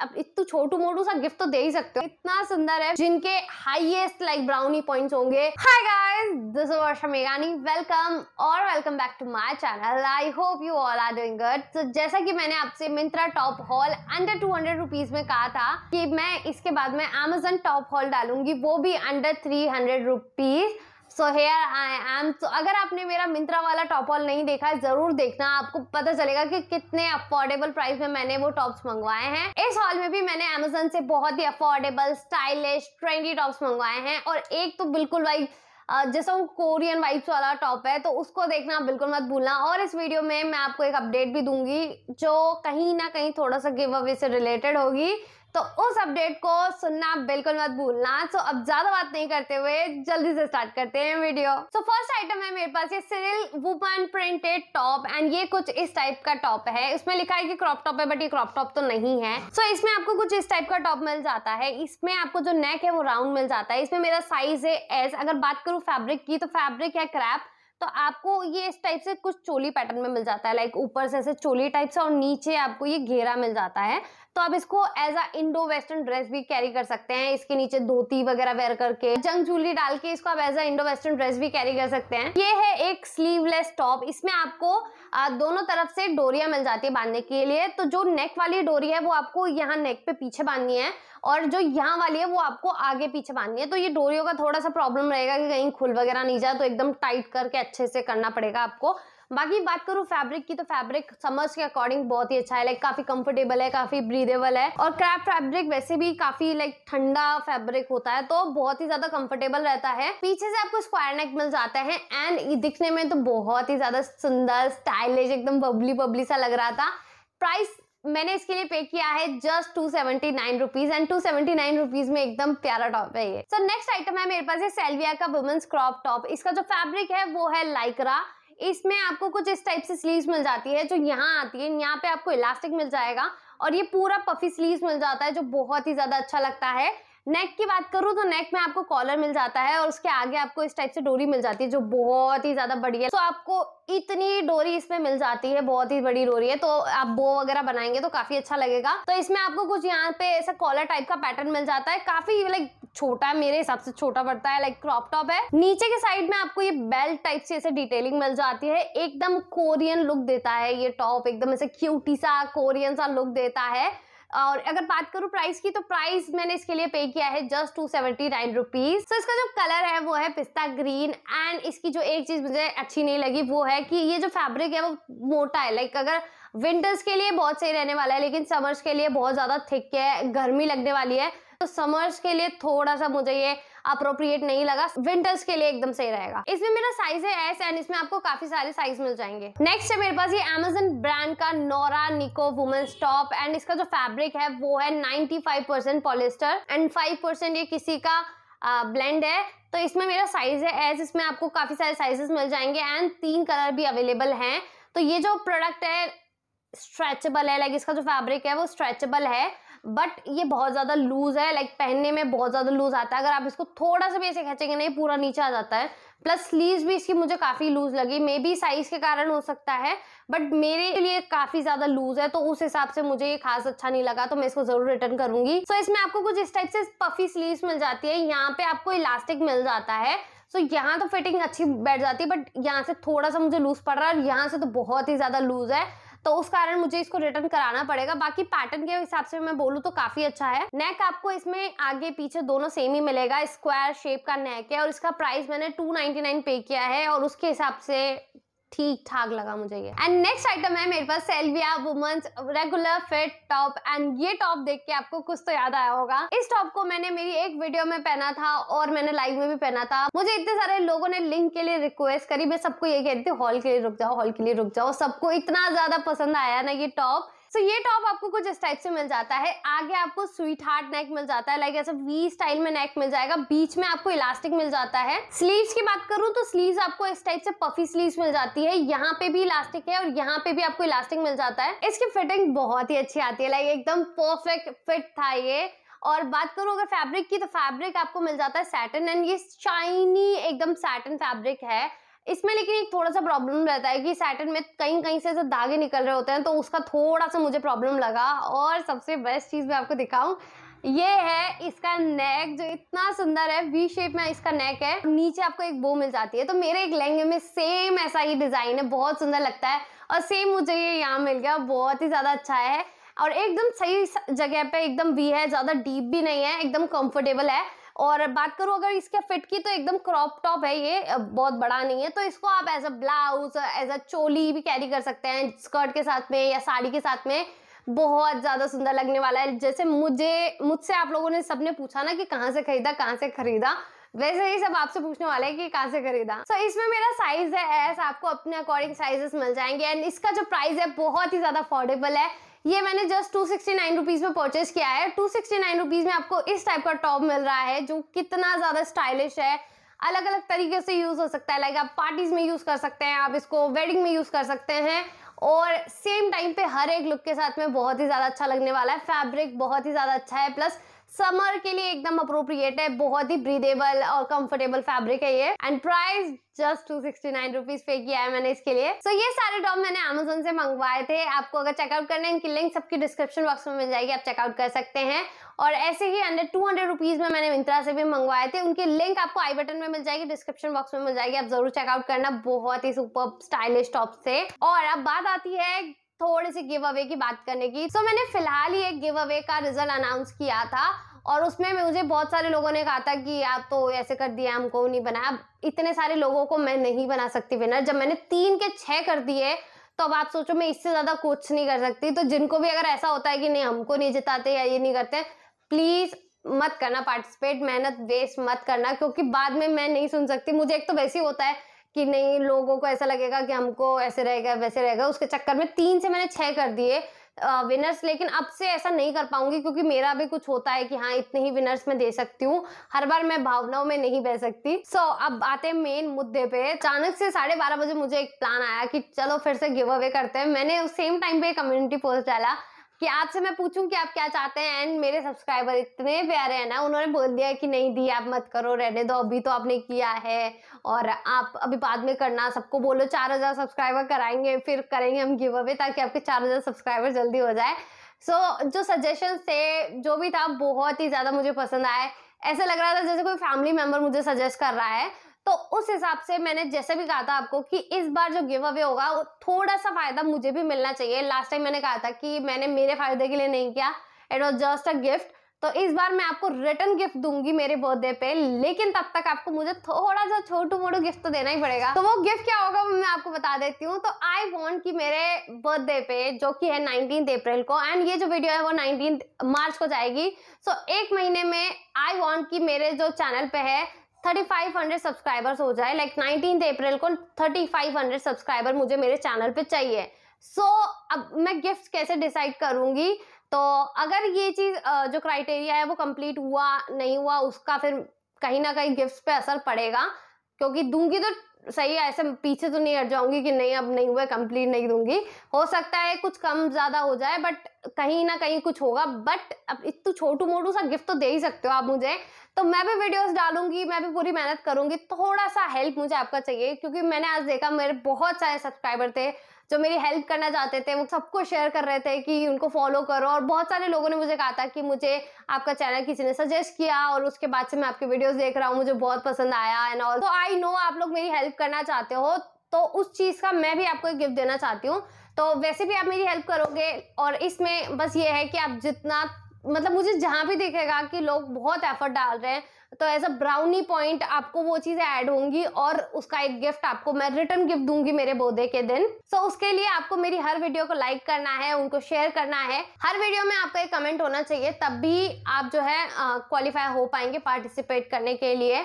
अब इतना छोटू मोटू सा गिफ्ट तो दे ही सकते हो इतना सुंदर है जिनके हाईएस्ट लाइक ब्राउनी पॉइंट्स होंगे hi guys this is Varsha मेघानी वेलकम और welcome back to my channel I hope you all are doing good तो जैसा कि मैंने आपसे Myntra top haul under two hundred rupees में कहा था कि मैं इसके बाद में अमेजन टॉप हॉल डालूंगी वो भी under three hundred rupees so here I am तो अगर आपने मेरा मिंत्रा वाला टॉप हॉल नहीं देखा है ज़रूर देखना आपको पता चलेगा कि कितने अफोर्डेबल प्राइस में मैंने वो टॉप्स मंगवाए हैं इस हॉल में भी मैंने अमेजोन से बहुत ही अफोर्डेबल स्टाइलिश ट्रेंडी टॉप्स मंगवाए हैं और एक तो बिल्कुल भाई जैसा वो कोरियन वाइब्स वाला टॉप है तो उसको देखना बिल्कुल मत भूलना और इस वीडियो में मैं आपको एक अपडेट भी दूंगी जो कहीं ना कहीं थोड़ा सा गिव अवे से रिलेटेड होगी तो उस अपडेट को सुनना बिल्कुल मत भूलना सो अब ज्यादा बात नहीं करते हुए जल्दी से स्टार्ट करते हैं वीडियो सो फर्स्ट आइटम है मेरे पास ये Cyril woman printed top and ये कुछ इस टाइप का टॉप है इसमें लिखा है कि क्रॉप टॉप है बट ये क्रॉप टॉप तो नहीं है सो so, इसमें आपको कुछ इस टाइप का टॉप मिल जाता है इसमें आपको जो नेक है वो राउंड मिल जाता है इसमें मेरा साइज है एस अगर बात करूँ फैब्रिक की तो फैब्रिक है क्रैप तो आपको ये इस टाइप से कुछ चोली पैटर्न में मिल जाता है लाइक ऊपर से ऐसे चोली टाइप से और नीचे आपको ये घेरा मिल जाता है तो आप इसको as a Indo western dress भी कैरी कर सकते हैं इसके नीचे धोती वगैरह वेयर करके जंग चूली डाल के इसको आप as a Indo western dress भी कैरी कर सकते हैं ये है एक स्लीवलेस टॉप इसमें आपको दोनों तरफ से डोरिया मिल जाती है बांधने के लिए तो जो नेक वाली डोरी है वो आपको यहाँ नेक पे पीछे बांधनी है और जो यहाँ वाली है वो आपको आगे पीछे बांधनी है तो ये डोरियों का थोड़ा सा प्रॉब्लम रहेगा कि कहीं खुल वगैरह नहीं जाए तो एकदम टाइट करके अच्छे से करना पड़ेगा आपको बाकी बात करूँ फैब्रिक की तो फैब्रिक समर्स के अकॉर्डिंग बहुत ही अच्छा है लाइक काफी कंफर्टेबल है काफी ब्रीदेबल है और क्रैप फैब्रिक वैसे भी काफी लाइक ठंडा फैब्रिक होता है तो बहुत ही ज्यादा कंफर्टेबल रहता है पीछे से आपको स्क्वायर नेक मिल जाता है एंड दिखने में तो बहुत ही ज्यादा सुंदर स्टाइलिश एकदम बबली बबली सा लग रहा था प्राइस मैंने इसके लिए पे किया है just two seventy nine rupees and two seventy nine rupees में एकदम प्यारा टॉप है ये सो नेक्स्ट आइटम है मेरे पास ये सेल्विया का वुमेन्स क्रॉप टॉप इसका जो फैब्रिक है वो है लाइकरा इसमें आपको कुछ इस टाइप से स्लीव मिल जाती है जो यहाँ आती है यहाँ पे आपको इलास्टिक मिल जाएगा और ये पूरा पफी स्लीव मिल जाता है जो बहुत ही ज्यादा अच्छा लगता है नेक की बात करूँ तो नेक में आपको कॉलर मिल जाता है और उसके आगे आपको इस टाइप से डोरी मिल जाती है जो बहुत ही ज्यादा बढ़िया है तो आपको इतनी डोरी इसमें मिल जाती है बहुत ही बड़ी डोरी है तो आप बो वगैरह बनाएंगे तो काफी अच्छा लगेगा तो इसमें आपको कुछ यहाँ पे ऐसा कॉलर टाइप का पैटर्न मिल जाता है काफी लाइक छोटा है मेरे हिसाब से छोटा पड़ता है लाइक क्रॉप टॉप है नीचे के साइड में आपको ये बेल्ट टाइप से ऐसे डिटेलिंग मिल जाती है एकदम कोरियन लुक देता है ये टॉप एकदम ऐसे क्यूटी सा कोरियन सा लुक देता है और अगर बात करूँ प्राइस की तो प्राइस मैंने इसके लिए पे किया है just two seventy nine rupees तो इसका जो कलर है वो है पिस्ता ग्रीन एंड इसकी जो एक चीज मुझे अच्छी नहीं लगी वो है कि ये जो फैब्रिक है वो मोटा है लाइक अगर विंटर्स के लिए बहुत सही रहने वाला है लेकिन समर्स के लिए बहुत ज्यादा थिक है गर्मी लगने वाली है तो समर्स के लिए थोड़ा सा मुझे ये अप्रोप्रिएट नहीं लगा विंटर्स के लिए एकदम सही रहेगा इसमें मेरा साइज है एस एंड इसमें आपको काफी सारे साइज मिल जाएंगे नेक्स्ट है मेरे पास ये एमेजन ब्रांड का Nora Nico women's top and इसका जो फैब्रिक है वो है नाइनटी पॉलिस्टर एंड फाइव ये किसी का ब्लेंड है तो इसमें मेरा साइज है एस इसमें आपको काफी सारे साइजेस मिल जाएंगे एंड तीन कलर भी अवेलेबल हैं तो ये जो प्रोडक्ट है स्ट्रेचेबल है लाइक इसका जो फैब्रिक है वो स्ट्रेचेबल है बट ये बहुत ज़्यादा लूज़ है लाइक पहनने में बहुत ज़्यादा लूज़ आता है अगर आप इसको थोड़ा सा भी ऐसे खींचेंगे नहीं पूरा नीचे आ जाता है प्लस स्लीव भी इसकी मुझे काफ़ी लूज़ लगी मे बी साइज़ के कारण हो सकता है बट मेरे लिए काफ़ी ज़्यादा लूज़ है तो उस हिसाब से मुझे ये खास अच्छा नहीं लगा तो मैं इसको ज़रूर रिटर्न करूंगी सो so, इसमें आपको कुछ इस टाइप से पफी स्लीव मिल जाती है यहाँ पे आपको इलास्टिक मिल जाता है सो so, यहाँ तो फिटिंग अच्छी बैठ जाती है बट यहाँ से थोड़ा सा मुझे लूज पड़ रहा है और यहाँ से तो बहुत ही ज़्यादा लूज है तो उस कारण मुझे इसको रिटर्न कराना पड़ेगा बाकी पैटर्न के हिसाब से मैं बोलूँ तो काफी अच्छा है नेक आपको इसमें आगे पीछे दोनों सेम ही मिलेगा स्क्वायर शेप का नेक है और इसका प्राइस मैंने टू पे किया है और उसके हिसाब से ठीक ठाक लगा मुझे ये एंड नेक्स्ट आइटम है मेरे पास Selvia woman regular fit top and ये टॉप देख के आपको कुछ तो याद आया होगा इस टॉप को मैंने मेरी एक वीडियो में पहना था और मैंने लाइव में भी पहना था मुझे इतने सारे लोगों ने लिंक के लिए रिक्वेस्ट करी मैं सबको ये कहती हूँ थी हॉल के लिए रुक जाओ हॉल के लिए रुक जाओ सबको इतना ज्यादा पसंद आया ना ये टॉप सो ये टॉप आपको कुछ इस टाइप से मिल जाता है आगे आपको स्वीट हार्ट नेक मिल जाता है लाइक ऐसा वी स्टाइल में नेक मिल जाएगा बीच में आपको इलास्टिक मिल जाता है स्लीव्स की बात करूं तो स्लीव्स आपको इस टाइप से पफी स्लीव्स मिल जाती है यहाँ पे भी इलास्टिक है और यहाँ पे भी आपको इलास्टिक मिल जाता है इसकी फिटिंग बहुत ही अच्छी आती है लाइक एकदम परफेक्ट फिट था ये और बात करूँ अगर फैब्रिक की तो फैब्रिक आपको मिल जाता है सैटन एंड ये शाइनी एकदम सैटन फैब्रिक है इसमें लेकिन एक थोड़ा सा प्रॉब्लम रहता है कि सैटन में कहीं कहीं से दागे निकल रहे होते हैं तो उसका थोड़ा सा मुझे प्रॉब्लम लगा और सबसे बेस्ट चीज़ मैं आपको दिखाऊँ ये है इसका नेक जो इतना सुंदर है वी शेप में इसका नेक है नीचे आपको एक बो मिल जाती है तो मेरे एक लहंगे में सेम ऐसा ही डिज़ाइन है बहुत सुंदर लगता है और सेम मुझे ये यहाँ मिल गया बहुत ही ज़्यादा अच्छा है और एकदम सही जगह पे एकदम वी है ज़्यादा डीप भी नहीं है एकदम कंफर्टेबल है और बात करूँ अगर इसके फिट की तो एकदम क्रॉप टॉप है ये बहुत बड़ा नहीं है तो इसको आप as a blouse as a choli भी कैरी कर सकते हैं स्कर्ट के साथ में या साड़ी के साथ में बहुत ज़्यादा सुंदर लगने वाला है जैसे मुझे मुझसे आप लोगों ने सबने पूछा ना कि कहाँ से खरीदा कहाँ से खरीदा वैसे ही सब आपसे पूछने वाला है कि कहाँ से खरीदा सो so, इसमें मेरा साइज है एस आपको अपने अकॉर्डिंग साइजेस मिल जाएंगे एंड इसका जो प्राइस है बहुत ही ज़्यादा अफोर्डेबल है ये मैंने just two sixty nine rupees में परचेज किया है टू सिक्सटी नाइन रुपीज़ में आपको इस टाइप का टॉप मिल रहा है जो कितना ज़्यादा स्टाइलिश है अलग अलग तरीके से यूज़ हो सकता है लाइक आप पार्टीज़ में यूज़ कर सकते हैं आप इसको वेडिंग में यूज़ कर सकते हैं और सेम टाइम पे हर एक लुक के साथ में बहुत ही ज़्यादा अच्छा लगने वाला है फैब्रिक बहुत ही ज़्यादा अच्छा है प्लस समर के लिए एकदम अप्रोप्रिएट है बहुत ही ब्रीदेबल और कंफर्टेबल फैब्रिक है ये and price just two sixty nine rupees pay किया है मैंने इसके लिए सो so, ये सारे टॉप मैंने अमेजोन से मंगवाए थे आपको अगर चेकआउट करना है इनकी लिंक सबकी डिस्क्रिप्शन बॉक्स में मिल जाएगी आप चेकआउट कर सकते हैं और ऐसे ही अंडर टू हंड्रेड रुपीज में मैंने मिंत्रा से भी मंगवाए थे उनकी लिंक आपको आई बटन में मिल जाएगी डिस्क्रिप्शन बॉक्स में मिल जाएगी आप जरूर चेकआउट करना बहुत ही सुपर स्टाइलिश टॉप से और अब बात आती है थोड़ी सी गिव अवे की बात करने की सो so, मैंने फिलहाल ही एक गिव अवे का रिजल्ट अनाउंस किया था और उसमें मुझे बहुत सारे लोगों ने कहा था कि आप तो ऐसे कर दिया हमको नहीं बनाया इतने सारे लोगों को मैं नहीं बना सकती विनर जब मैंने तीन के छः कर दिए तो अब आप सोचो मैं इससे ज़्यादा कुछ नहीं कर सकती तो जिनको भी अगर ऐसा होता है कि नहीं हमको नहीं जिताते या ये नहीं करते प्लीज़ मत करना पार्टिसिपेट मेहनत वेस्ट मत करना क्योंकि बाद में मैं नहीं सुन सकती मुझे एक तो वैसे ही होता है कि नहीं लोगों को ऐसा लगेगा कि हमको ऐसे रहेगा वैसे रहेगा उसके चक्कर में तीन से मैंने छः कर दिए विनर्स लेकिन अब से ऐसा नहीं कर पाऊंगी क्योंकि मेरा भी कुछ होता है कि हाँ इतने ही विनर्स मैं दे सकती हूँ हर बार मैं भावनाओं में नहीं बह सकती सो so, अब आते हैं मेन मुद्दे पे अचानक से साढ़े बारह बजे मुझे एक प्लान आया कि चलो फिर से गिव अवे करते हैं मैंने उस सेम टाइम पे कम्युनिटी पोस्ट डाला कि आपसे मैं पूछूं कि आप क्या चाहते हैं एंड मेरे सब्सक्राइबर इतने प्यारे हैं ना उन्होंने बोल दिया कि नहीं दी आप मत करो रहने दो अभी तो आपने किया है और आप अभी बाद में करना सबको बोलो चार हज़ार सब्सक्राइबर कराएंगे फिर करेंगे हम गिव अवे ताकि आपके चार हज़ार सब्सक्राइबर जल्दी हो जाए सो so, जो सजेशन थे जो भी था बहुत ही ज़्यादा मुझे पसंद आया ऐसा लग रहा था जैसे कोई फैमिली मेंबर मुझे सजेस्ट कर रहा है तो उस हिसाब से मैंने जैसे भी कहा था आपको कि इस बार जो गिव अवे होगा थोड़ा सा फायदा मुझे भी मिलना चाहिए लास्ट टाइम मैंने कहा था कि मैंने मेरे फायदे के लिए नहीं किया it was just a gift तो इस बार मैं आपको रिटर्न गिफ्ट दूंगी मेरे बर्थडे पे लेकिन तब तक आपको मुझे थोड़ा सा छोटू मोटू गिफ्ट तो देना ही पड़ेगा तो वो गिफ्ट क्या होगा वो मैं आपको बता देती हूँ तो आई वॉन्ट कि मेरे बर्थडे पे जो कि है नाइनटीन अप्रैल को एंड ये जो वीडियो है वो नाइनटीन मार्च को जाएगी सो so, एक महीने में आई वॉन्ट कि मेरे जो चैनल पे है 3500 सब्सक्राइबर्स हो जाए लाइक नाइनटीन अप्रैल को 3500 सब्सक्राइबर मुझे मेरे चैनल पे चाहिए सो so, अब मैं गिफ्ट कैसे डिसाइड करूंगी तो अगर ये चीज़ जो क्राइटेरिया है वो कंप्लीट हुआ नहीं हुआ उसका फिर कहीं ना कहीं गिफ्ट पे असर पड़ेगा क्योंकि दूंगी तो सही ऐसे पीछे तो नहीं हट जाऊंगी कि नहीं अब नहीं हुआ कंप्लीट नहीं दूंगी हो सकता है कुछ कम ज़्यादा हो जाए बट कहीं ना कहीं कुछ होगा बट अब इतना छोटू मोटू सा गिफ्ट तो दे ही सकते हो आप मुझे तो मैं भी वीडियोस डालूंगी मैं भी पूरी मेहनत करूंगी थोड़ा सा हेल्प मुझे आपका चाहिए क्योंकि मैंने आज देखा मेरे बहुत सारे सब्सक्राइबर थे जो मेरी हेल्प करना चाहते थे वो सबको शेयर कर रहे थे कि उनको फॉलो करो और बहुत सारे लोगों ने मुझे कहा था कि मुझे आपका चैनल किसी ने सजेस्ट किया और उसके बाद से मैं आपकी वीडियोज देख रहा हूँ मुझे बहुत पसंद आया एंड ऑल तो आई नो आप लोग मेरी हेल्प करना चाहते हो तो उस चीज़ का मैं भी आपको गिफ्ट देना चाहती हूँ तो वैसे भी आप मेरी हेल्प करोगे और इसमें बस ये है कि आप जितना मतलब मुझे जहां भी दिखेगा कि लोग बहुत एफर्ट डाल रहे हैं तो एज अ ब्राउनी पॉइंट आपको वो चीज़ें ऐड होंगी और उसका एक गिफ्ट आपको मैं रिटर्न गिफ्ट दूंगी मेरे बोधे के दिन सो so, उसके लिए आपको मेरी हर वीडियो को लाइक करना है उनको शेयर करना है हर वीडियो में आपका एक कमेंट होना चाहिए तब भी आप जो है क्वालिफाई हो पाएंगे पार्टिसिपेट करने के लिए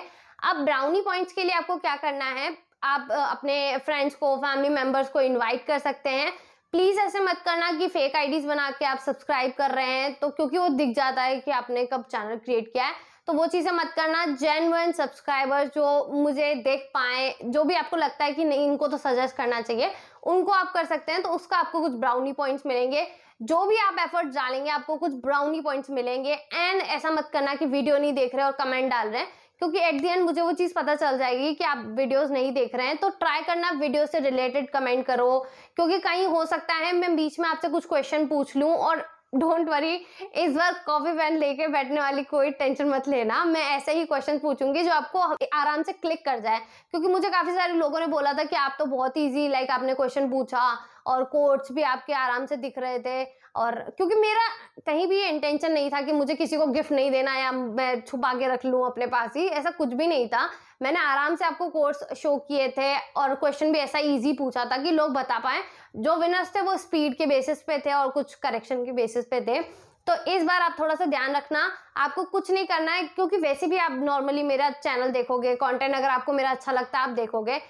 अब ब्राउनी पॉइंट्स के लिए आपको क्या करना है आप अपने फ्रेंड्स को फैमिली मेंबर्स को इन्वाइट कर सकते हैं प्लीज ऐसे मत करना कि फेक आईडीज बना के आप सब्सक्राइब कर रहे हैं तो क्योंकि वो दिख जाता है कि आपने कब चैनल क्रिएट किया है तो वो चीज़ें मत करना जेनवन सब्सक्राइबर जो मुझे देख पाए जो भी आपको लगता है कि नहीं इनको तो सजेस्ट करना चाहिए उनको आप कर सकते हैं तो उसका आपको कुछ ब्राउनी पॉइंट्स मिलेंगे जो भी आप एफर्ट डालेंगे आपको कुछ ब्राउनी पॉइंट्स मिलेंगे एंड ऐसा मत करना कि वीडियो नहीं देख रहे और कमेंट डाल रहे हैं क्योंकि एट दी एंड मुझे वो चीज़ पता चल जाएगी कि आप वीडियोस नहीं देख रहे हैं तो ट्राई करना वीडियो से रिलेटेड कमेंट करो क्योंकि कहीं हो सकता है मैं बीच में आपसे कुछ क्वेश्चन पूछ लूँ और डोंट वरी इस बार कॉपी पेन लेके बैठने वाली कोई टेंशन मत लेना मैं ऐसे ही क्वेश्चन पूछूंगी जो आपको आराम से क्लिक कर जाए क्योंकि मुझे काफ़ी सारे लोगों ने बोला था कि आप तो बहुत इजी लाइक आपने क्वेश्चन पूछा और कोर्ट्स भी आपके आराम से दिख रहे थे और क्योंकि मेरा कहीं भी ये इंटेंशन नहीं था कि मुझे किसी को गिफ्ट नहीं देना या मैं छुपा के रख लूँ अपने पास ही ऐसा कुछ भी नहीं था मैंने आराम से आपको कोर्स शो किए थे और क्वेश्चन भी ऐसा ईजी पूछा था कि लोग बता पाए जो विनर्स थे वो स्पीड के बेसिस पे थे और कुछ करेक्शन के बेसिस पे थे तो इस बार आप थोड़ा सा ध्यान रखना आपको कुछ नहीं करना है क्योंकि वैसे भी आप नॉर्मली मेरा चैनल देखोगे कॉन्टेंट अगर आपको मेरा अच्छा लगता है आप देखोगे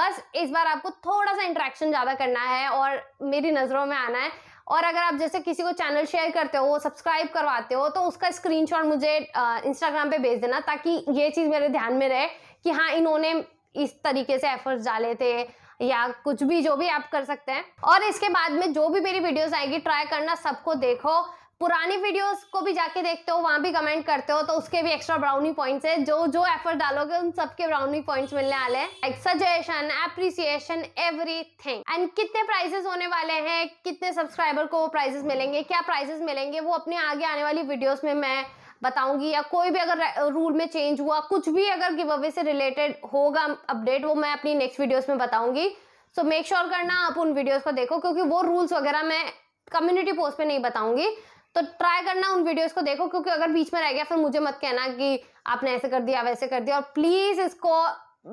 बस इस बार आपको थोड़ा सा इंट्रैक्शन ज़्यादा करना है और मेरी नज़रों में आना है और अगर आप जैसे किसी को चैनल शेयर करते हो सब्सक्राइब करवाते हो तो उसका स्क्रीनशॉट मुझे इंस्टाग्राम पे भेज देना ताकि ये चीज़ मेरे ध्यान में रहे कि हाँ इन्होंने इस तरीके से एफर्ट्स डाले थे या कुछ भी जो भी आप कर सकते हैं और इसके बाद में जो भी मेरी वीडियोस आएगी ट्राई करना सबको देखो पुरानी वीडियोस को भी जाके देखते हो वहाँ भी कमेंट करते हो तो उसके भी एक्स्ट्रा ब्राउनी पॉइंट्स है जो जो एफर्ट डालोगे उन सबके ब्राउनी पॉइंट्स मिलने वाले हैं like suggestion appreciation everything and कितने प्राइजेस होने वाले हैं कितने सब्सक्राइबर को प्राइजेस मिलेंगे क्या प्राइजेस मिलेंगे वो अपने आगे आने वाली वीडियोज में मैं बताऊंगी या कोई भी अगर रूल में चेंज हुआ कुछ भी अगर गिव अवे से रिलेटेड होगा अपडेट वो मैं अपनी नेक्स्ट वीडियोस में बताऊंगी सो मेक श्योर करना आप उन वीडियोस को देखो क्योंकि वो रूल्स वगैरह मैं कम्युनिटी पोस्ट पे नहीं बताऊंगी तो ट्राई करना उन वीडियोस को देखो क्योंकि अगर बीच में रह गया फिर मुझे मत कहना कि आपने ऐसे कर दिया वैसे कर दिया और प्लीज़ इसको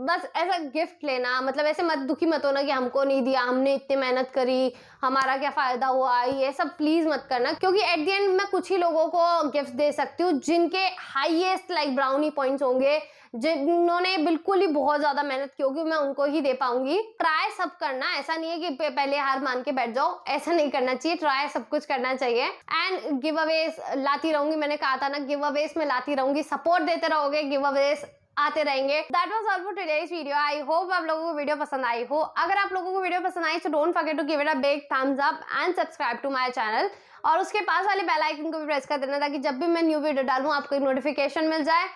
बस ऐसा गिफ्ट लेना मतलब ऐसे मत दुखी मत होना कि हमको नहीं दिया हमने इतनी मेहनत करी हमारा क्या फ़ायदा हुआ ये सब प्लीज़ मत करना क्योंकि एट द एंड मैं कुछ ही लोगों को गिफ्ट दे सकती हूँ जिनके हाईएस्ट लाइक ब्राउनी पॉइंट्स होंगे जिन्होंने बिल्कुल ही बहुत ज़्यादा मेहनत की होगी मैं उनको ही दे पाऊंगी ट्राई सब करना ऐसा नहीं है कि पहले हार मान के बैठ जाओ ऐसा नहीं करना चाहिए ट्राई सब कुछ करना चाहिए एंड गिव अवेज लाती रहूंगी मैंने कहा था ना गिव अवेज में लाती रहूंगी सपोर्ट देते रहोगे गिव अवेज आते रहेंगे that was all for today इस वीडियो आई होप आप लोगों को वीडियो पसंद आई हो अगर आप लोगों को वीडियो पसंद आई तो don't forget to give it a big thumbs up and subscribe to my channel और उसके पास वाले बेल आइकन को भी प्रेस कर देना ताकि जब भी मैं न्यू वीडियो डालू आपको एक नोटिफिकेशन मिल जाए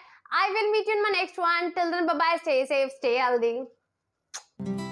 I will meet you in my next one till then bye stay safe stay healthy